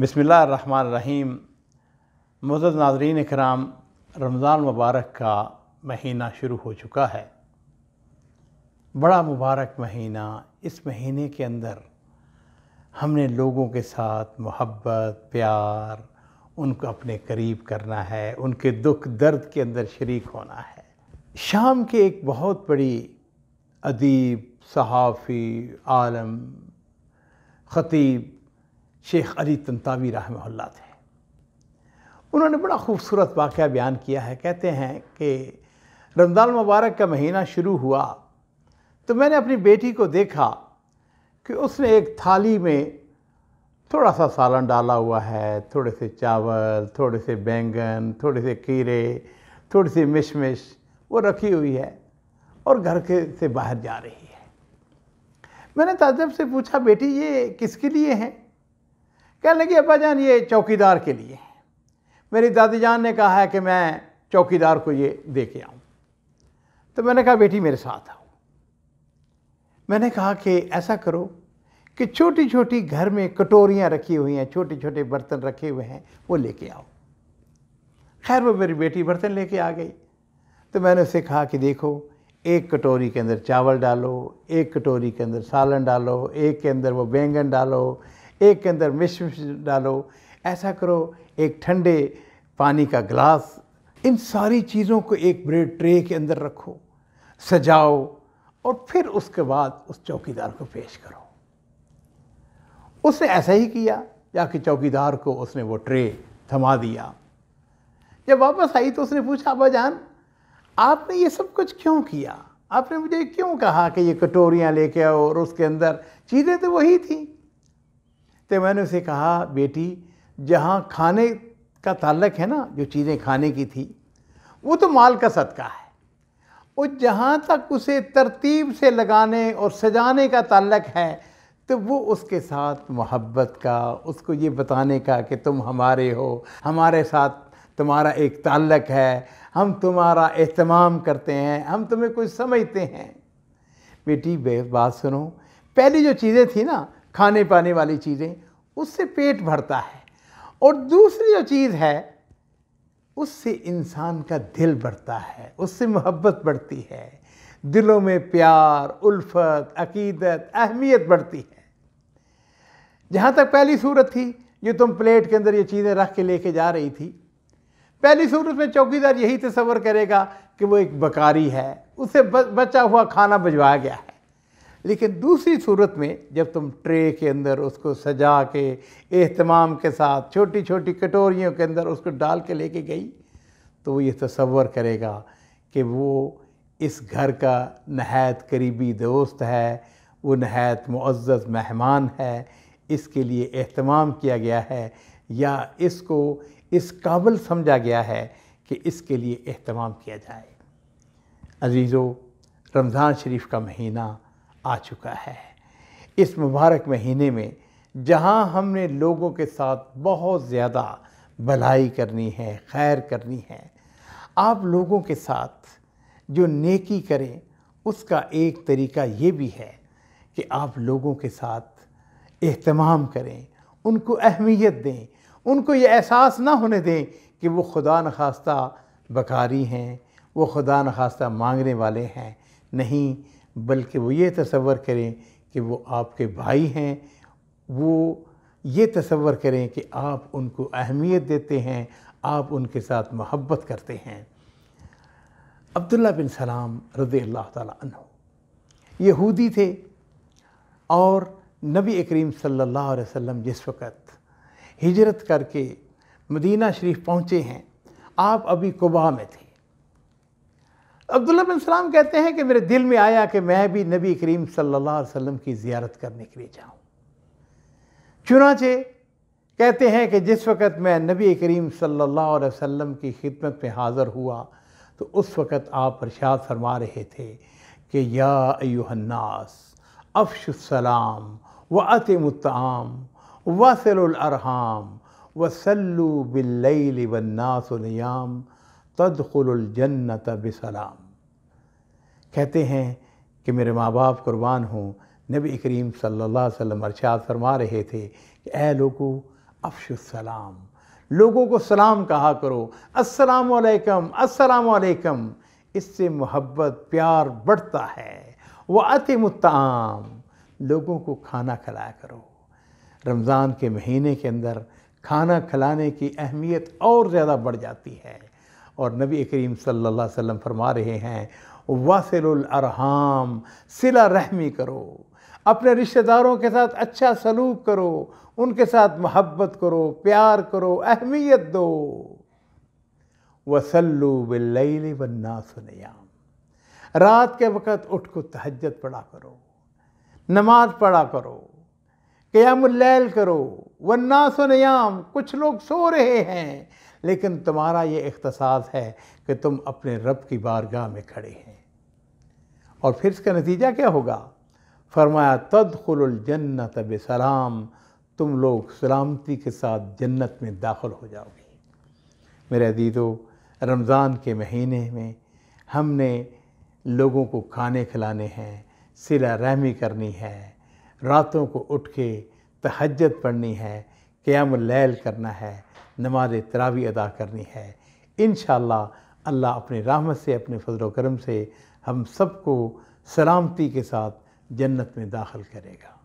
रहीम मज़द नाजरीन कराम रमज़ान मुबारक का महीना शुरू हो चुका है बड़ा मुबारक महीना इस महीने के अंदर हमने लोगों के साथ मोहब्बत प्यार उनको अपने करीब करना है उनके दुख दर्द के अंदर शरीक होना है शाम के एक बहुत बड़ी अदीब सहाफ़ी आलम ख़तीब शेख अली तंतावी रहमल्ला थे उन्होंने बड़ा खूबसूरत वाक़ बयान किया है कहते हैं कि रमज़ान मुबारक का महीना शुरू हुआ तो मैंने अपनी बेटी को देखा कि उसने एक थाली में थोड़ा सा सालन डाला हुआ है थोड़े से चावल थोड़े से बैंगन थोड़े से कीरे थोड़ी सी मिशमिश वो रखी हुई है और घर के से बाहर जा रही है मैंने ताजब से पूछा बेटी ये किसके लिए हैं कह लगे अब्बा जान ये चौकीदार के लिए मेरी दादी जान ने कहा है कि मैं चौकीदार को ये दे के आऊँ तो मैंने कहा बेटी मेरे साथ आओ मैंने कहा कि ऐसा करो कि छोटी छोटी घर में कटोरियाँ रखी हुई हैं छोटे छोटे बर्तन रखे हुए हैं वो लेके आओ खैर वो मेरी बेटी बर्तन लेके आ गई तो मैंने उसे कहा कि देखो एक कटोरी के अंदर चावल डालो एक कटोरी के अंदर सालन डालो एक के अंदर वो बैंगन डालो एक के अंदर मिश मिश डालो ऐसा करो एक ठंडे पानी का गिलास इन सारी चीज़ों को एक ब्रेड ट्रे के अंदर रखो सजाओ और फिर उसके बाद उस चौकीदार को पेश करो उसने ऐसा ही किया जाके चौकीदार को उसने वो ट्रे थमा दिया जब वापस आई तो उसने पूछा अबा जान आपने ये सब कुछ क्यों किया आपने मुझे क्यों कहा कि ये कटोरियाँ लेके आओ और उसके अंदर चीज़ें तो वही थी तो मैंने उसे कहा बेटी जहाँ खाने का ताल्लक है ना जो चीज़ें खाने की थी वो तो माल का सदका है और जहाँ तक उसे तरतीब से लगाने और सजाने का ताल्लक है तो वो उसके साथ मोहब्बत का उसको ये बताने का कि तुम हमारे हो हमारे साथ तुम्हारा एक ताल्लक है हम तुम्हारा अहतमाम करते हैं हम तुम्हें कुछ समझते हैं बेटी बात सुनो पहली जो चीज़ें थी ना खाने पाने वाली चीज़ें उससे पेट भरता है और दूसरी जो चीज़ है उससे इंसान का दिल बढ़ता है उससे मोहब्बत बढ़ती है दिलों में प्यार उल्फत अकीदत अहमियत बढ़ती है जहाँ तक पहली सूरत थी जो तुम प्लेट के अंदर ये चीज़ें रख के लेके जा रही थी पहली सूरत में चौकीदार यही तस्वर करेगा कि वो एक बकारी है उसे बचा हुआ खाना भिजवाया गया है लेकिन दूसरी सूरत में जब तुम ट्रे के अंदर उसको सजा के एहतमाम के साथ छोटी छोटी कटोरियों के अंदर उसको डाल के लेके गई तो वो ये तस्वर करेगा कि वो इस घर का नहायत करीबी दोस्त है वो नहायत मुआज़ मेहमान है इसके लिए एहतमाम किया गया है या इसको इस काबिल समझा गया है कि इसके लिए एहतमाम किया जाए अजीज़ो रमज़ान शरीफ का महीना आ चुका है इस मुबारक महीने में जहाँ हमने लोगों के साथ बहुत ज़्यादा भलाई करनी है खैर करनी है आप लोगों के साथ जो नेकी करें उसका एक तरीका ये भी है कि आप लोगों के साथ एहतमाम करें उनको अहमियत दें उनको ये एहसास ना होने दें कि वो खुदा न खास्ता बकारी हैं वो खुदा न खास्ता मांगने वाले हैं नहीं बल्कि वो ये तस्वर करें कि वो आपके भाई हैं वो ये तस्वर करें कि आप उनको अहमियत देते हैं आप उनके साथ मोहब्बत करते हैं अब्दुल्ला बिन सलाम रज़ी अल्लाह तह यहूदी थे और नबी करीम सल्लल्लाहु अलैहि वसल्लम जिस वक़्त हिजरत करके मदीना शरीफ पहुँचे हैं आप अभी कुबा में थे अब्दुल्ला बिन सलाम कहते हैं कि मेरे दिल में आया कि मैं भी नबी करीम सल्लल्लाहु अलैहि वसल्लम की ज़ियारत करने के लिए जाऊँ चुनाचे कहते हैं कि जिस वक़्त मैं नबी करीम सल्लल्लाहु अलैहि वसल्लम की खिदमत में हाज़र हुआ तो उस वक़्त आप प्रशाद फरमा रहे थे कि या अयुहन्नास अफशलाम व अतमतम वसलरहम वसल्लु बिल्लनासयाम तदखुलजन्नत बसलाम कहते हैं कि मेरे माँ बाप कुर्बान हों नबी करीम सल्लल्लाहु अलैहि वसल्लम अरशाद फरमा रहे थे कि ए लोगो अफशुसलाम लोगों को सलाम कहा करो अस्सलाम वालेकुम अस्सलाम वालेकुम इससे मोहब्बत प्यार बढ़ता है वह अतिमताम लोगों को खाना खिलाया करो रमज़ान के महीने के अंदर खाना खिलाने की अहमियत और ज़्यादा बढ़ जाती है और नबी करीम सल्लल्लाहु अलैहि वसल्लम फरमा रहे हैं वासिलरहम सिला रहमी करो अपने रिश्तेदारों के साथ अच्छा सलूक करो उनके साथ मोहब्बत करो प्यार करो अहमियत दो वसल्लु बिल्लैल वन्ना सुनयाम रात के वक़्त उठ को तहजत पढ़ा करो नमाज पढ़ा करो लैल करो वन्ना सुनयाम कुछ लोग सो रहे हैं लेकिन तुम्हारा ये अख्तसास है कि तुम अपने रब की बारगाह में खड़े हैं और फिर इसका नतीजा क्या होगा फरमाया अब सलाम तुम लोग सलामती के साथ जन्नत में दाखिल हो जाओगे मेरे दीदो रमज़ान के महीने में हमने लोगों को खाने खिलाने हैं सिला रहमी करनी है रातों को उठ के तहजत पढ़नी है क़्याम लैल करना है नमाज तरावी अदा करनी है इन अल्लाह अपने रहमत से अपने फजल करम से हम सबको सलामती के साथ जन्नत में दाखिल करेगा